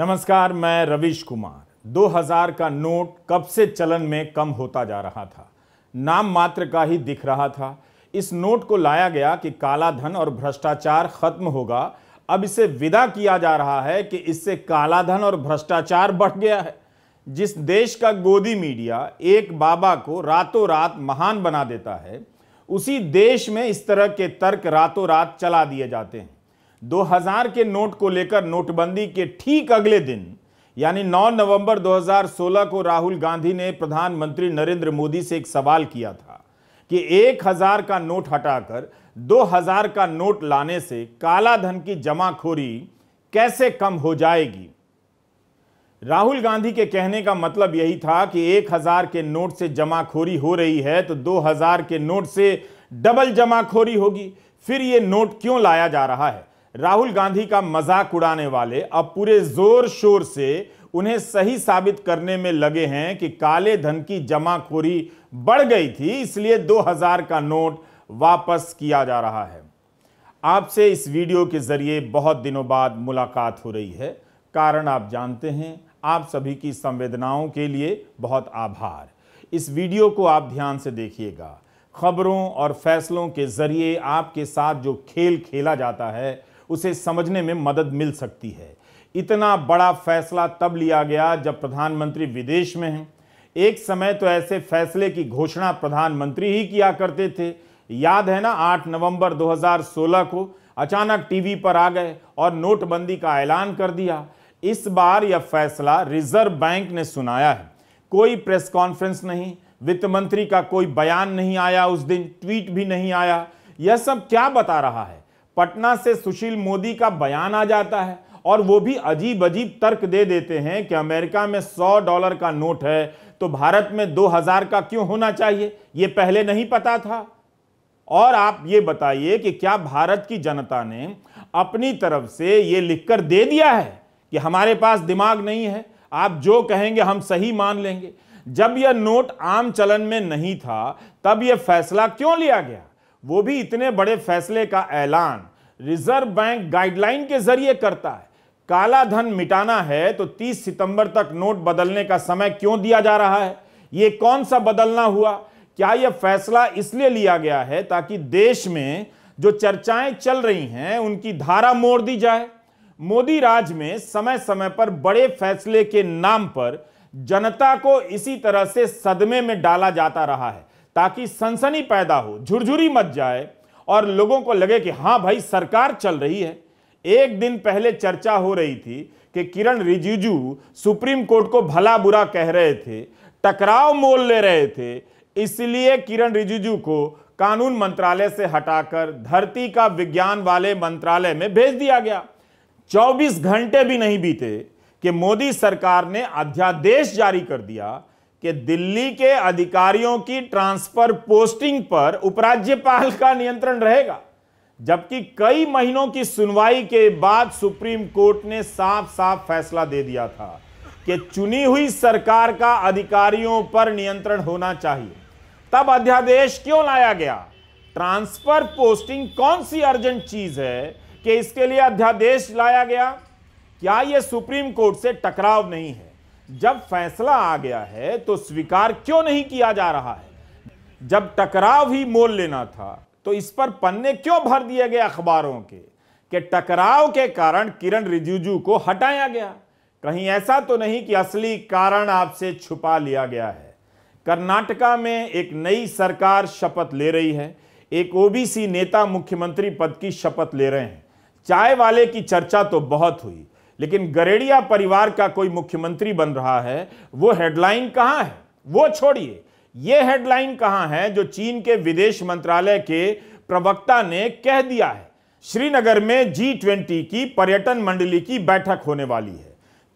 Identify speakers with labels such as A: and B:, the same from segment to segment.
A: नमस्कार मैं रविश कुमार 2000 का नोट कब से चलन में कम होता जा रहा था नाम मात्र का ही दिख रहा था इस नोट को लाया गया कि काला धन और भ्रष्टाचार खत्म होगा अब इसे विदा किया जा रहा है कि इससे काला धन और भ्रष्टाचार बढ़ गया है जिस देश का गोदी मीडिया एक बाबा को रातों रात महान बना देता है उसी देश में इस तरह के तर्क रातों रात चला दिए जाते हैं 2000 के नोट को लेकर नोटबंदी के ठीक अगले दिन यानी 9 नवंबर 2016 को राहुल गांधी ने प्रधानमंत्री नरेंद्र मोदी से एक सवाल किया था कि 1000 का नोट हटाकर 2000 का नोट लाने से काला धन की जमाखोरी कैसे कम हो जाएगी राहुल गांधी के कहने का मतलब यही था कि 1000 के नोट से जमाखोरी हो रही है तो 2000 के नोट से डबल जमाखोरी होगी फिर ये नोट क्यों लाया जा रहा है राहुल गांधी का मजाक उड़ाने वाले अब पूरे जोर शोर से उन्हें सही साबित करने में लगे हैं कि काले धन की जमाखोरी बढ़ गई थी इसलिए 2000 का नोट वापस किया जा रहा है आपसे इस वीडियो के जरिए बहुत दिनों बाद मुलाकात हो रही है कारण आप जानते हैं आप सभी की संवेदनाओं के लिए बहुत आभार इस वीडियो को आप ध्यान से देखिएगा खबरों और फैसलों के जरिए आपके साथ जो खेल खेला जाता है उसे समझने में मदद मिल सकती है इतना बड़ा फैसला तब लिया गया जब प्रधानमंत्री विदेश में हैं एक समय तो ऐसे फैसले की घोषणा प्रधानमंत्री ही किया करते थे याद है ना 8 नवंबर 2016 को अचानक टीवी पर आ गए और नोटबंदी का ऐलान कर दिया इस बार यह फैसला रिजर्व बैंक ने सुनाया है कोई प्रेस कॉन्फ्रेंस नहीं वित्त मंत्री का कोई बयान नहीं आया उस दिन ट्वीट भी नहीं आया यह सब क्या बता रहा है पटना से सुशील मोदी का बयान आ जाता है और वो भी अजीब अजीब तर्क दे देते हैं कि अमेरिका में 100 डॉलर का नोट है तो भारत में 2000 का क्यों होना चाहिए ये पहले नहीं पता था और आप ये बताइए कि क्या भारत की जनता ने अपनी तरफ से ये लिखकर दे दिया है कि हमारे पास दिमाग नहीं है आप जो कहेंगे हम सही मान लेंगे जब यह नोट आम चलन में नहीं था तब यह फैसला क्यों लिया गया वो भी इतने बड़े फैसले का ऐलान रिजर्व बैंक गाइडलाइन के जरिए करता है काला धन मिटाना है तो 30 सितंबर तक नोट बदलने का समय क्यों दिया जा रहा है ये कौन सा बदलना हुआ क्या यह फैसला इसलिए लिया गया है ताकि देश में जो चर्चाएं चल रही हैं उनकी धारा मोड़ दी जाए मोदी राज में समय समय पर बड़े फैसले के नाम पर जनता को इसी तरह से सदमे में डाला जाता रहा है ताकि सनसनी पैदा हो झुरझुरी मच जाए और लोगों को लगे कि हाँ भाई सरकार चल रही है एक दिन पहले चर्चा हो रही थी कि किरण रिजिजू सुप्रीम कोर्ट को भला बुरा कह रहे थे टकराव मोल ले रहे थे इसलिए किरण रिजिजू को कानून मंत्रालय से हटाकर धरती का विज्ञान वाले मंत्रालय में भेज दिया गया 24 घंटे भी नहीं बीते कि मोदी सरकार ने अध्यादेश जारी कर दिया कि दिल्ली के अधिकारियों की ट्रांसफर पोस्टिंग पर उपराज्यपाल का नियंत्रण रहेगा जबकि कई महीनों की सुनवाई के बाद सुप्रीम कोर्ट ने साफ साफ फैसला दे दिया था कि चुनी हुई सरकार का अधिकारियों पर नियंत्रण होना चाहिए तब अध्यादेश क्यों लाया गया ट्रांसफर पोस्टिंग कौन सी अर्जेंट चीज है कि इसके लिए अध्यादेश लाया गया क्या यह सुप्रीम कोर्ट से टकराव नहीं है जब फैसला आ गया है तो स्वीकार क्यों नहीं किया जा रहा है जब टकराव ही मोल लेना था तो इस पर पन्ने क्यों भर दिए गए अखबारों के कि टकराव के कारण किरण रिजिजू को हटाया गया कहीं ऐसा तो नहीं कि असली कारण आपसे छुपा लिया गया है कर्नाटका में एक नई सरकार शपथ ले रही है एक ओबीसी नेता मुख्यमंत्री पद की शपथ ले रहे हैं चाय वाले की चर्चा तो बहुत हुई लेकिन गरेड़िया परिवार का कोई मुख्यमंत्री बन रहा है वो हेडलाइन कहाँ है वो छोड़िए ये हेडलाइन कहाँ है जो चीन के विदेश मंत्रालय के प्रवक्ता ने कह दिया है श्रीनगर में जी ट्वेंटी की पर्यटन मंडली की बैठक होने वाली है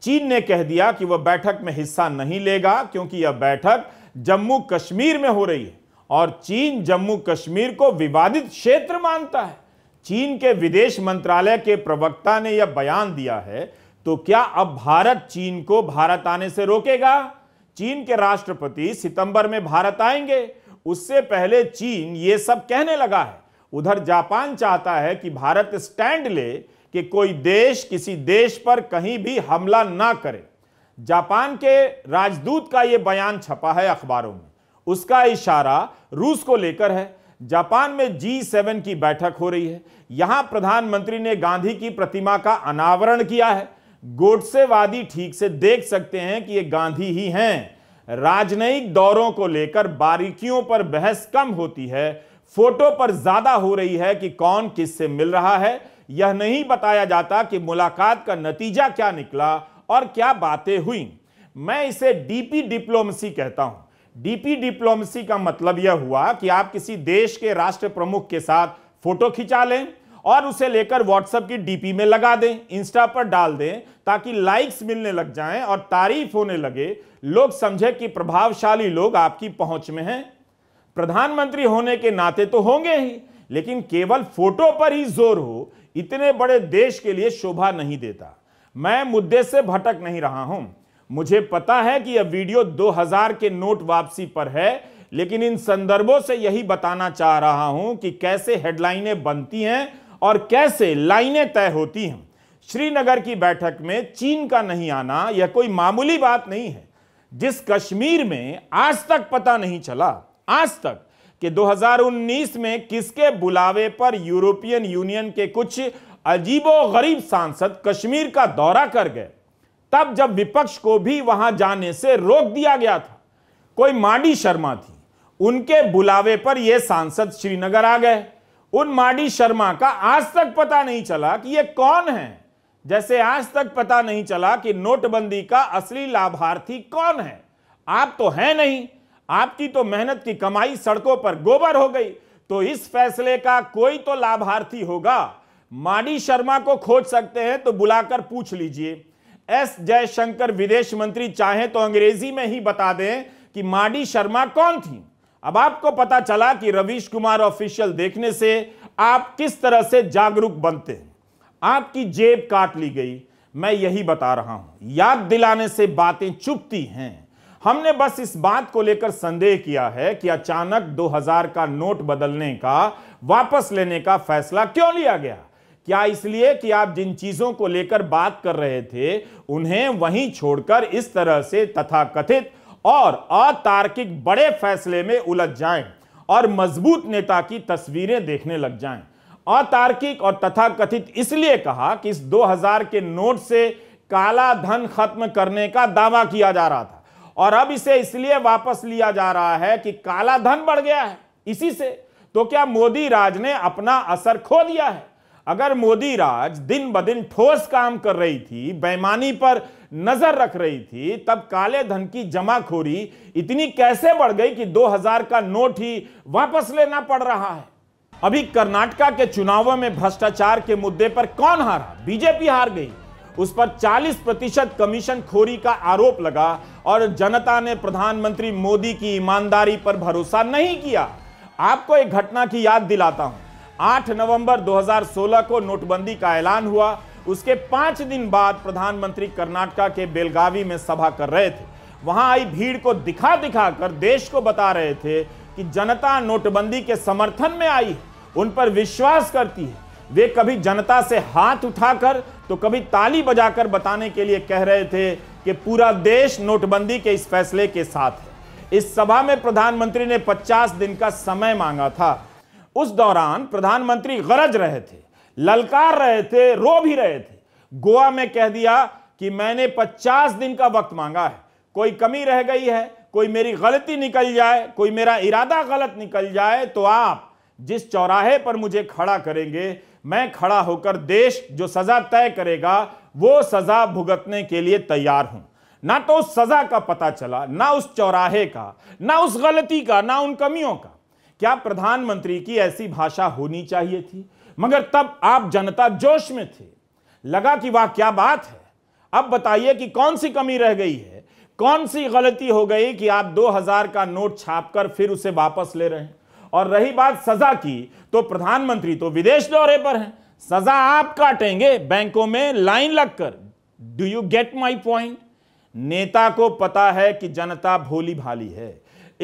A: चीन ने कह दिया कि वह बैठक में हिस्सा नहीं लेगा क्योंकि यह बैठक जम्मू कश्मीर में हो रही है और चीन जम्मू कश्मीर को विवादित क्षेत्र मानता है चीन के विदेश मंत्रालय के प्रवक्ता ने यह बयान दिया है तो क्या अब भारत चीन को भारत आने से रोकेगा चीन के राष्ट्रपति सितंबर में भारत आएंगे उससे पहले चीन ये सब कहने लगा है उधर जापान चाहता है कि भारत स्टैंड ले कि कोई देश किसी देश पर कहीं भी हमला ना करे जापान के राजदूत का यह बयान छपा है अखबारों में उसका इशारा रूस को लेकर है जापान में जी सेवन की बैठक हो रही है यहां प्रधानमंत्री ने गांधी की प्रतिमा का अनावरण किया है गोडसेवादी ठीक से देख सकते हैं कि ये गांधी ही हैं राजनयिक दौरों को लेकर बारीकियों पर बहस कम होती है फोटो पर ज्यादा हो रही है कि कौन किससे मिल रहा है यह नहीं बताया जाता कि मुलाकात का नतीजा क्या निकला और क्या बातें हुई मैं इसे डीपी डिप्लोमेसी कहता हूं डीपी डिप्लोमेसी का मतलब यह हुआ कि आप किसी देश के राष्ट्र प्रमुख के साथ फोटो खिंचा लें और उसे लेकर व्हाट्सएप की डीपी में लगा दें इंस्टा पर डाल दें ताकि लाइक्स मिलने लग जाएं और तारीफ होने लगे लोग समझे कि प्रभावशाली लोग आपकी पहुंच में हैं प्रधानमंत्री होने के नाते तो होंगे ही लेकिन केवल फोटो पर ही जोर हो इतने बड़े देश के लिए शोभा नहीं देता मैं मुद्दे से भटक नहीं रहा हूं मुझे पता है कि यह वीडियो 2000 के नोट वापसी पर है लेकिन इन संदर्भों से यही बताना चाह रहा हूं कि कैसे हेडलाइनें बनती हैं और कैसे लाइनें तय होती हैं श्रीनगर की बैठक में चीन का नहीं आना यह कोई मामूली बात नहीं है जिस कश्मीर में आज तक पता नहीं चला आज तक कि 2019 में किसके बुलावे पर यूरोपियन यूनियन के कुछ अजीबो गरीब सांसद कश्मीर का दौरा कर गए तब जब विपक्ष को भी वहां जाने से रोक दिया गया था कोई माडी शर्मा थी उनके बुलावे पर यह सांसद श्रीनगर आ गए उन माडी शर्मा का आज तक पता नहीं चला कि यह कौन है जैसे आज तक पता नहीं चला कि नोटबंदी का असली लाभार्थी कौन है आप तो हैं नहीं आपकी तो मेहनत की कमाई सड़कों पर गोबर हो गई तो इस फैसले का कोई तो लाभार्थी होगा माडी शर्मा को खोज सकते हैं तो बुलाकर पूछ लीजिए एस जयशंकर विदेश मंत्री चाहे तो अंग्रेजी में ही बता दें कि माडी शर्मा कौन थी अब आपको पता चला कि रवीश कुमार ऑफिशियल देखने से आप किस तरह से जागरूक बनते हैं आपकी जेब काट ली गई मैं यही बता रहा हूं याद दिलाने से बातें चुपती हैं हमने बस इस बात को लेकर संदेह किया है कि अचानक 2000 का नोट बदलने का वापस लेने का फैसला क्यों लिया गया क्या इसलिए कि आप जिन चीजों को लेकर बात कर रहे थे उन्हें वहीं छोड़कर इस तरह से तथाकथित और अतार्किक बड़े फैसले में उलझ जाएं और मजबूत नेता की तस्वीरें देखने लग जाएं अतार्किक और तथाकथित इसलिए कहा कि इस 2000 के नोट से काला धन खत्म करने का दावा किया जा रहा था और अब इसे इसलिए वापस लिया जा रहा है कि काला धन बढ़ गया है इसी से तो क्या मोदी राज ने अपना असर खो दिया है अगर मोदी राज दिन ब दिन ठोस काम कर रही थी बेमानी पर नजर रख रही थी तब काले धन की जमाखोरी इतनी कैसे बढ़ गई कि 2000 का नोट ही वापस लेना पड़ रहा है अभी कर्नाटका के चुनावों में भ्रष्टाचार के मुद्दे पर कौन हारा बीजेपी हार गई उस पर 40 प्रतिशत कमीशन खोरी का आरोप लगा और जनता ने प्रधानमंत्री मोदी की ईमानदारी पर भरोसा नहीं किया आपको एक घटना की याद दिलाता हूं 8 नवंबर 2016 को नोटबंदी का ऐलान हुआ उसके पांच दिन बाद प्रधानमंत्री कर्नाटका के बेलगावी में सभा कर रहे थे वहां आई भीड़ को दिखा दिखा कर देश को बता रहे थे कि जनता नोटबंदी के समर्थन में आई उन पर विश्वास करती है वे कभी जनता से हाथ उठाकर तो कभी ताली बजाकर बताने के लिए कह रहे थे कि पूरा देश नोटबंदी के इस फैसले के साथ है इस सभा में प्रधानमंत्री ने 50 दिन का समय मांगा था उस दौरान प्रधानमंत्री गरज रहे थे ललकार रहे थे रो भी रहे थे गोवा में कह दिया कि मैंने 50 दिन का वक्त मांगा है कोई कमी रह गई है कोई मेरी गलती निकल जाए कोई मेरा इरादा गलत निकल जाए तो आप जिस चौराहे पर मुझे खड़ा करेंगे मैं खड़ा होकर देश जो सजा तय करेगा वो सजा भुगतने के लिए तैयार हूं ना तो उस सजा का पता चला ना उस चौराहे का ना उस गलती का ना उन कमियों का क्या प्रधानमंत्री की ऐसी भाषा होनी चाहिए थी मगर तब आप जनता जोश में थे लगा कि वाह क्या बात है अब बताइए कि कौन सी कमी रह गई है कौन सी गलती हो गई कि आप 2000 का नोट छापकर फिर उसे वापस ले रहे हैं और रही बात सजा की तो प्रधानमंत्री तो विदेश दौरे पर हैं सजा आप काटेंगे बैंकों में लाइन लगकर do you get my point नेता को पता है कि जनता भोली भाली है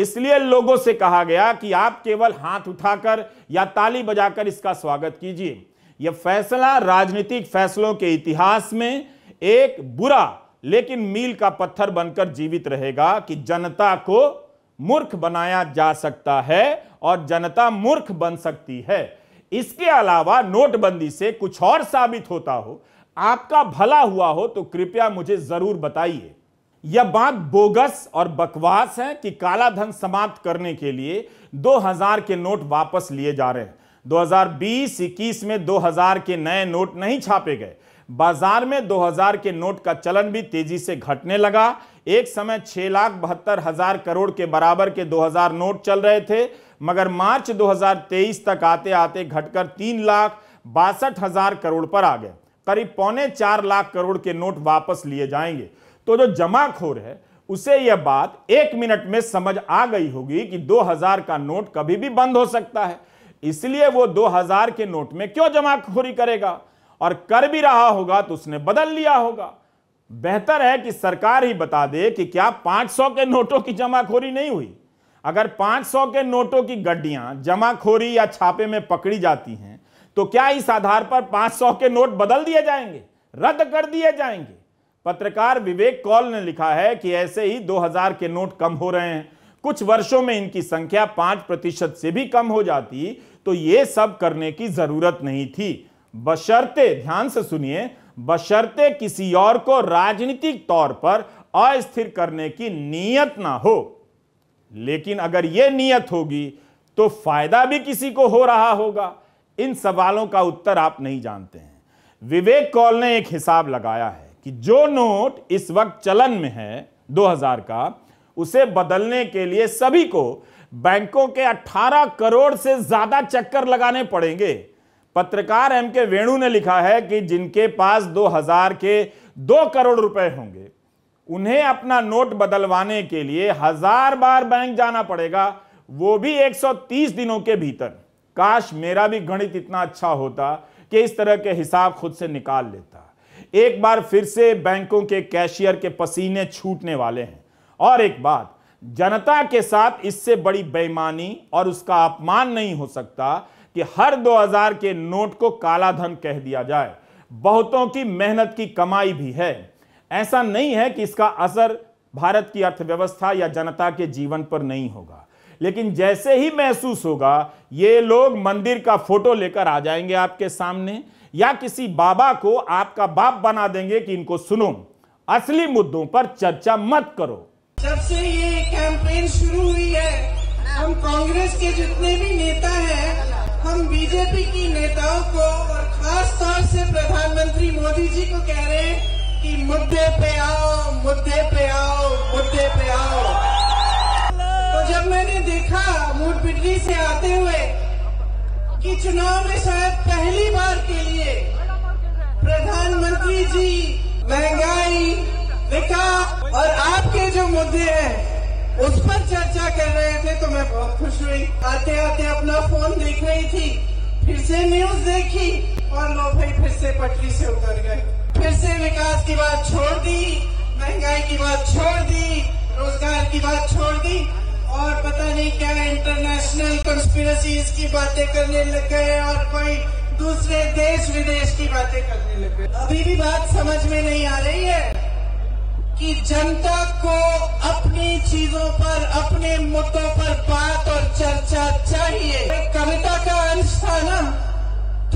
A: इसलिए लोगों से कहा गया कि आप केवल हाथ उठाकर या ताली बजाकर इसका स्वागत कीजिए यह फैसला राजनीतिक फैसलों के इतिहास में एक बुरा लेकिन मील का पत्थर बनकर जीवित रहेगा कि जनता को मूर्ख बनाया जा सकता है और जनता मूर्ख बन सकती है इसके अलावा नोटबंदी से कुछ और साबित होता हो आपका भला हुआ हो तो कृपया मुझे जरूर बताइए यह बात बोगस और बकवास है कि काला धन समाप्त करने के लिए 2000 के नोट वापस लिए जा रहे हैं 2020-21 में 2000 के नए नोट नहीं छापे गए बाजार में 2000 के नोट का चलन भी तेजी से घटने लगा एक समय छह लाख बहत्तर हजार करोड़ के बराबर के 2000 नोट चल रहे थे मगर मार्च 2023 तक आते आते घटकर तीन लाख बासठ हजार करोड़ पर आ गए करीब पौने चार लाख करोड़ के नोट वापस लिए जाएंगे तो जो जमाखोर है उसे यह बात एक मिनट में समझ आ गई होगी कि 2000 का नोट कभी भी बंद हो सकता है इसलिए वो 2000 के नोट में क्यों जमाखोरी करेगा और कर भी रहा होगा तो उसने बदल लिया होगा बेहतर है कि सरकार ही बता दे कि क्या 500 के नोटों की जमाखोरी नहीं हुई अगर 500 के नोटों की गड्डियां जमाखोरी या छापे में पकड़ी जाती हैं तो क्या इस आधार पर 500 के नोट बदल दिए जाएंगे रद्द कर दिए जाएंगे पत्रकार विवेक कौल ने लिखा है कि ऐसे ही 2000 के नोट कम हो रहे हैं कुछ वर्षों में इनकी संख्या पांच प्रतिशत से भी कम हो जाती तो ये सब करने की जरूरत नहीं थी बशर्ते ध्यान से सुनिए बशर्ते किसी और को राजनीतिक तौर पर अस्थिर करने की नीयत ना हो लेकिन अगर यह नीयत होगी तो फायदा भी किसी को हो रहा होगा इन सवालों का उत्तर आप नहीं जानते हैं विवेक कौल ने एक हिसाब लगाया है कि जो नोट इस वक्त चलन में है 2000 का उसे बदलने के लिए सभी को बैंकों के 18 करोड़ से ज्यादा चक्कर लगाने पड़ेंगे पत्रकार एम के वेणु ने लिखा है कि जिनके पास 2000 के दो करोड़ रुपए होंगे उन्हें अपना नोट बदलवाने के लिए हजार बार बैंक जाना पड़ेगा वो भी 130 दिनों के भीतर काश मेरा भी गणित इतना अच्छा होता कि इस तरह के हिसाब खुद से निकाल लेता एक बार फिर से बैंकों के कैशियर के पसीने छूटने वाले हैं और एक बात जनता के साथ इससे बड़ी बेईमानी और उसका अपमान नहीं हो सकता कि हर 2000 के नोट को काला धन कह दिया जाए बहुतों की मेहनत की कमाई भी है ऐसा नहीं है कि इसका असर भारत की अर्थव्यवस्था या जनता के जीवन पर नहीं होगा लेकिन जैसे ही महसूस होगा ये लोग मंदिर का फोटो लेकर आ जाएंगे आपके सामने या किसी बाबा को आपका बाप बना देंगे कि इनको सुनो असली मुद्दों पर चर्चा मत करो
B: जब से ये कैंपेन शुरू हुई है हम कांग्रेस के जितने भी नेता हैं हम बीजेपी की नेताओं को और खास तौर से प्रधानमंत्री मोदी जी को कह रहे हैं कि मुद्दे पे आओ मुद्दे पे आओ मुद्दे पे आओ तो जब मैंने देखा मूड पिटली से आते हुए कि चुनाव में शायद पहली बार के लिए प्रधानमंत्री जी महंगाई विकास और आपके जो मुद्दे हैं उस पर चर्चा कर रहे थे तो मैं बहुत खुश हुई आते आते अपना फोन देख रही थी फिर से न्यूज देखी और लो भाई फिर से पटरी से उतर गए फिर से विकास की बात छोड़ दी महंगाई की बात छोड़ दी रोजगार की बात छोड़ दी और पता नहीं क्या इंटरनेशनल कंस्पिरसीज की बातें करने लग गए और कोई दूसरे देश विदेश की बातें करने लग गए अभी भी बात समझ में नहीं आ रही है कि जनता को अपनी चीजों पर अपने मुद्दों पर बात और चर्चा चाहिए कविता का अंश था ना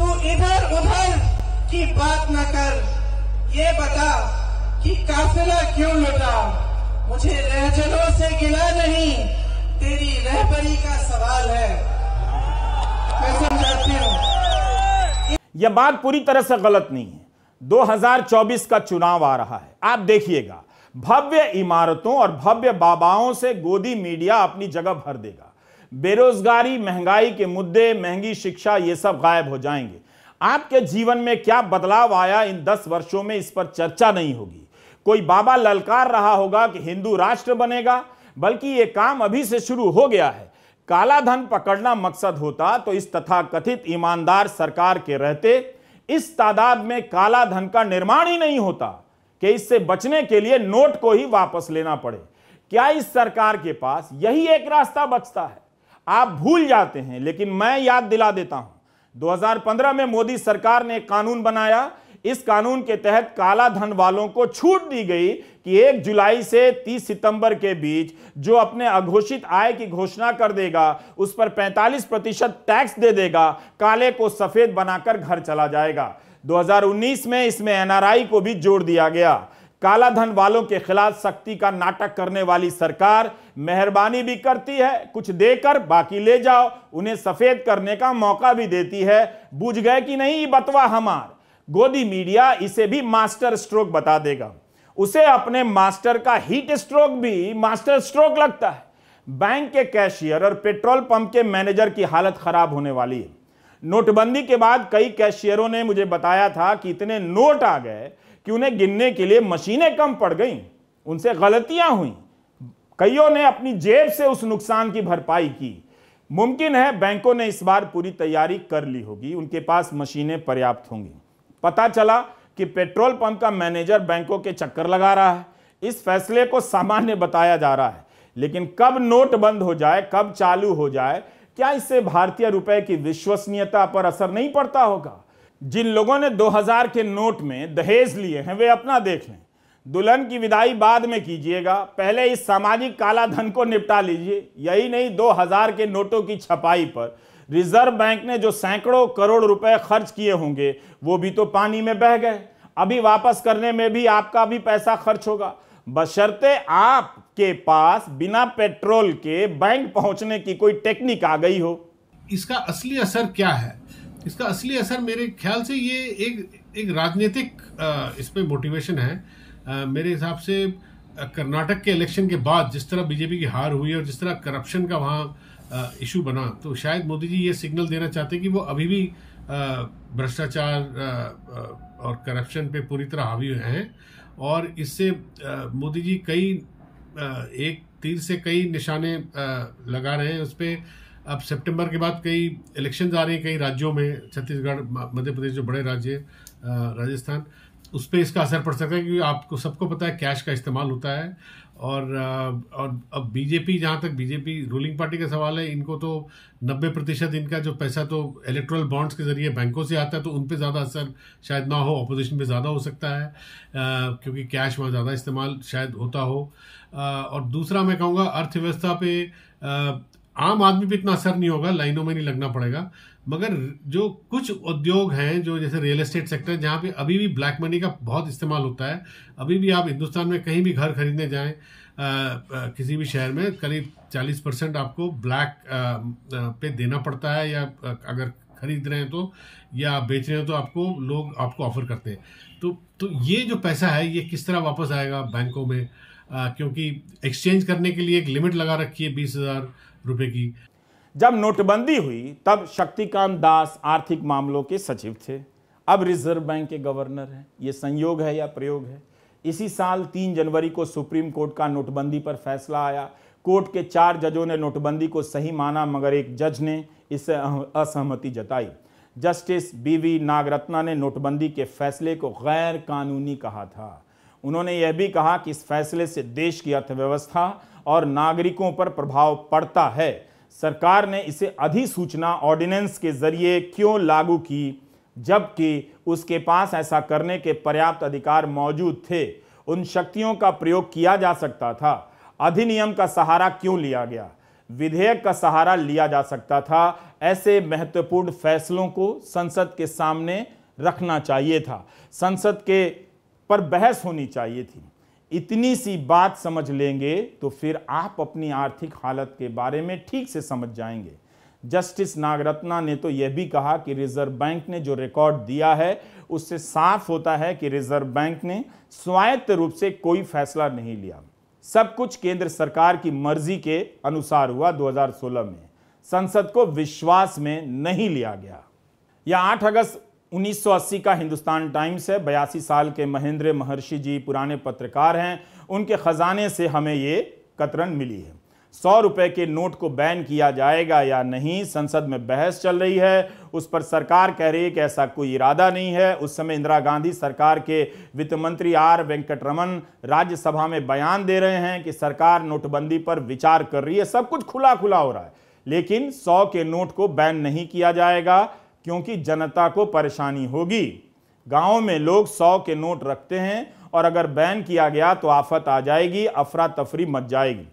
B: तो इधर उधर की बात न कर ये बता कि काफिला क्यों लुटा मुझे रहजनों से गिला नहीं तेरी रहबरी का सवाल है मैं समझाती हूँ
A: यह बात पूरी तरह से गलत नहीं है 2024 का चुनाव आ रहा है आप देखिएगा भव्य इमारतों और भव्य बाबाओं से गोदी मीडिया अपनी जगह भर देगा बेरोजगारी महंगाई के मुद्दे महंगी शिक्षा ये सब गायब हो जाएंगे आपके जीवन में क्या बदलाव आया इन 10 वर्षों में इस पर चर्चा नहीं होगी कोई बाबा ललकार रहा होगा कि हिंदू राष्ट्र बनेगा बल्कि ये काम अभी से शुरू हो गया है काला धन पकड़ना मकसद होता तो इस कथित ईमानदार सरकार के रहते इस तादाद में काला धन का निर्माण ही नहीं होता कि इससे बचने के लिए नोट को ही वापस लेना पड़े क्या इस सरकार के पास यही एक रास्ता बचता है आप भूल जाते हैं लेकिन मैं याद दिला देता हूं 2015 में मोदी सरकार ने एक कानून बनाया इस कानून के तहत काला धन वालों को छूट दी गई कि एक जुलाई से 30 सितंबर के बीच जो अपने अघोषित आय की घोषणा कर देगा उस पर 45 प्रतिशत टैक्स दे देगा काले को सफेद बनाकर घर चला जाएगा 2019 में इसमें एनआरआई को भी जोड़ दिया गया काला धन वालों के खिलाफ सख्ती का नाटक करने वाली सरकार मेहरबानी भी करती है कुछ देकर बाकी ले जाओ उन्हें सफेद करने का मौका भी देती है बुझ गए कि नहीं बतवा हमार गोदी मीडिया इसे भी मास्टर स्ट्रोक बता देगा उसे अपने मास्टर का हीट स्ट्रोक भी मास्टर स्ट्रोक लगता है बैंक के कैशियर और पेट्रोल पंप के मैनेजर की हालत खराब होने वाली है नोटबंदी के बाद कई कैशियरों ने मुझे बताया था कि इतने नोट आ गए कि उन्हें गिनने के लिए मशीनें कम पड़ गईं उनसे गलतियां हुई कईयों ने अपनी जेब से उस नुकसान की भरपाई की मुमकिन है बैंकों ने इस बार पूरी तैयारी कर ली होगी उनके पास मशीनें पर्याप्त होंगी पता चला कि पेट्रोल पंप का मैनेजर बैंकों के चक्कर लगा रहा है इस फैसले को सामान्य बताया जा रहा है लेकिन कब नोट बंद हो जाए कब चालू हो जाए क्या इससे भारतीय रुपए की विश्वसनीयता पर असर नहीं पड़ता होगा जिन लोगों ने 2000 के नोट में दहेज लिए हैं वे अपना देख लें दुल्हन की विदाई बाद में कीजिएगा पहले इस सामाजिक काला धन को निपटा लीजिए यही नहीं 2000 के नोटों की छपाई पर रिजर्व बैंक ने जो सैकड़ों करोड़ रुपए खर्च किए होंगे वो भी तो पानी में बह गए अभी वापस करने में भी आपका भी पैसा खर्च होगा बशर्ते आपके पास बिना पेट्रोल के बैंक पहुंचने
C: की कोई टेक्निक आ गई हो इसका असली असर क्या है इसका असली असर मेरे ख्याल से ये एक एक राजनीतिक इस पर मोटिवेशन है आ, मेरे हिसाब से कर्नाटक के इलेक्शन के बाद जिस तरह बीजेपी की हार हुई और जिस तरह करप्शन का वहाँ इशू बना तो शायद मोदी जी ये सिग्नल देना चाहते हैं कि वो अभी भी भ्रष्टाचार और करप्शन पे पूरी तरह हावी हैं और इससे मोदी जी कई एक तीर से कई निशाने लगा रहे हैं उस पर अब सितंबर के बाद कई इलेक्शन आ रहे हैं कई राज्यों में छत्तीसगढ़ मध्य प्रदेश जो बड़े राज्य हैं राजस्थान उस पर इसका असर पड़ सकता है क्योंकि आपको सबको पता है कैश का इस्तेमाल होता है और और अब बीजेपी जहाँ तक बीजेपी रूलिंग पार्टी का सवाल है इनको तो 90 प्रतिशत इनका जो पैसा तो इलेक्ट्रल बॉन्ड्स के जरिए बैंकों से आता है तो उन पर ज़्यादा असर शायद ना हो अपोजिशन पे ज़्यादा हो सकता है आ, क्योंकि कैश वहाँ ज़्यादा इस्तेमाल शायद होता हो आ, और दूसरा मैं कहूँगा अर्थव्यवस्था पे आ, आम आदमी पे इतना असर नहीं होगा लाइनों में नहीं लगना पड़ेगा मगर जो कुछ उद्योग हैं जो जैसे रियल एस्टेट सेक्टर जहाँ पे अभी भी ब्लैक मनी का बहुत इस्तेमाल होता है अभी भी आप हिंदुस्तान में कहीं भी घर खरीदने जाएं आ, आ, किसी भी शहर में करीब 40 परसेंट आपको ब्लैक आ, पे देना पड़ता है या अगर खरीद रहे हैं तो या बेच रहे हैं तो आपको लोग आपको ऑफर करते हैं तो तो ये जो पैसा है ये किस तरह वापस आएगा बैंकों में आ, क्योंकि एक्सचेंज करने के लिए एक लिमिट लगा रखी है बीस हज़ार रुपए की
A: जब नोटबंदी हुई तब शक्तिकांत दास आर्थिक मामलों के सचिव थे अब रिजर्व बैंक के गवर्नर हैं ये संयोग है या प्रयोग है इसी साल तीन जनवरी को सुप्रीम कोर्ट का नोटबंदी पर फैसला आया कोर्ट के चार जजों ने नोटबंदी को सही माना मगर एक जज ने इससे असहमति जताई जस्टिस बी वी नागरत्ना ने नोटबंदी के फैसले को गैर कानूनी कहा था उन्होंने यह भी कहा कि इस फैसले से देश की अर्थव्यवस्था और नागरिकों पर प्रभाव पड़ता है सरकार ने इसे अधिसूचना ऑर्डिनेंस के जरिए क्यों लागू की जबकि उसके पास ऐसा करने के पर्याप्त अधिकार मौजूद थे उन शक्तियों का प्रयोग किया जा सकता था अधिनियम का सहारा क्यों लिया गया विधेयक का सहारा लिया जा सकता था ऐसे महत्वपूर्ण फैसलों को संसद के सामने रखना चाहिए था संसद के पर बहस होनी चाहिए थी इतनी सी बात समझ लेंगे तो फिर आप अपनी आर्थिक हालत के बारे में ठीक से समझ जाएंगे जस्टिस नागरत्ना ने तो यह भी कहा कि रिजर्व बैंक ने जो रिकॉर्ड दिया है उससे साफ होता है कि रिजर्व बैंक ने स्वायत्त रूप से कोई फैसला नहीं लिया सब कुछ केंद्र सरकार की मर्जी के अनुसार हुआ 2016 में संसद को विश्वास में नहीं लिया गया या 8 अगस्त 1980 का हिंदुस्तान टाइम्स है बयासी साल के महेंद्र महर्षि जी पुराने पत्रकार हैं उनके ख़जाने से हमें ये कतरन मिली है सौ रुपये के नोट को बैन किया जाएगा या नहीं संसद में बहस चल रही है उस पर सरकार कह रही है कि ऐसा कोई इरादा नहीं है उस समय इंदिरा गांधी सरकार के वित्त मंत्री आर वेंकटरमन राज्यसभा में बयान दे रहे हैं कि सरकार नोटबंदी पर विचार कर रही है सब कुछ खुला खुला हो रहा है लेकिन सौ के नोट को बैन नहीं किया जाएगा क्योंकि जनता को परेशानी होगी गांव में लोग सौ के नोट रखते हैं और अगर बैन किया गया तो आफत आ जाएगी अफरा तफरी मच जाएगी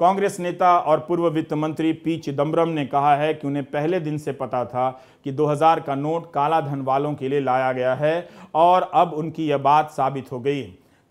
A: कांग्रेस नेता और पूर्व वित्त मंत्री पी चिदम्बरम ने कहा है कि उन्हें पहले दिन से पता था कि 2000 का नोट काला धन वालों के लिए लाया गया है और अब उनकी यह बात साबित हो गई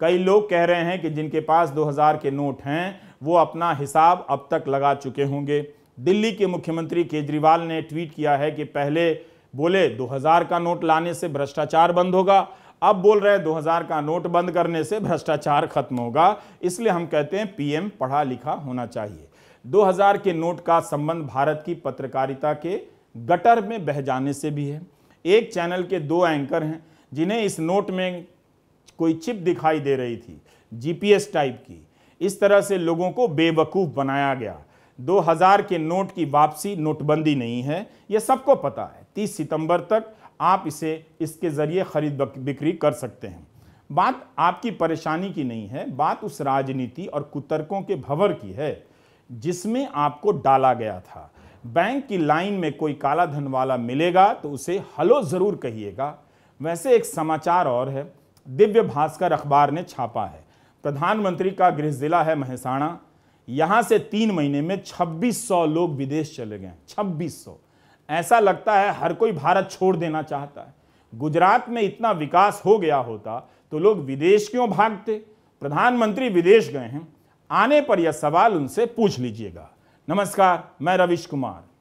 A: कई लोग कह रहे हैं कि जिनके पास 2000 के नोट हैं वो अपना हिसाब अब तक लगा चुके होंगे दिल्ली के मुख्यमंत्री केजरीवाल ने ट्वीट किया है कि पहले बोले 2000 का नोट लाने से भ्रष्टाचार बंद होगा अब बोल रहे हैं 2000 का नोट बंद करने से भ्रष्टाचार खत्म होगा इसलिए हम कहते हैं पीएम पढ़ा लिखा होना चाहिए 2000 के नोट का संबंध भारत की पत्रकारिता के गटर में बह जाने से भी है एक चैनल के दो एंकर हैं जिन्हें इस नोट में कोई चिप दिखाई दे रही थी जीपीएस टाइप की इस तरह से लोगों को बेवकूफ़ बनाया गया 2000 के नोट की वापसी नोटबंदी नहीं है ये सबको पता है 30 सितंबर तक आप इसे इसके ज़रिए खरीद बिक्री कर सकते हैं बात आपकी परेशानी की नहीं है बात उस राजनीति और कुतर्कों के भंवर की है जिसमें आपको डाला गया था बैंक की लाइन में कोई काला धन वाला मिलेगा तो उसे हलो ज़रूर कहिएगा वैसे एक समाचार और है दिव्य भास्कर अखबार ने छापा है प्रधानमंत्री का गृह जिला है महसाणा यहाँ से तीन महीने में 2600 लोग विदेश चले गए 2600 ऐसा लगता है हर कोई भारत छोड़ देना चाहता है गुजरात में इतना विकास हो गया होता तो लोग विदेश क्यों भागते प्रधानमंत्री विदेश गए हैं आने पर यह सवाल उनसे पूछ लीजिएगा नमस्कार मैं रविश कुमार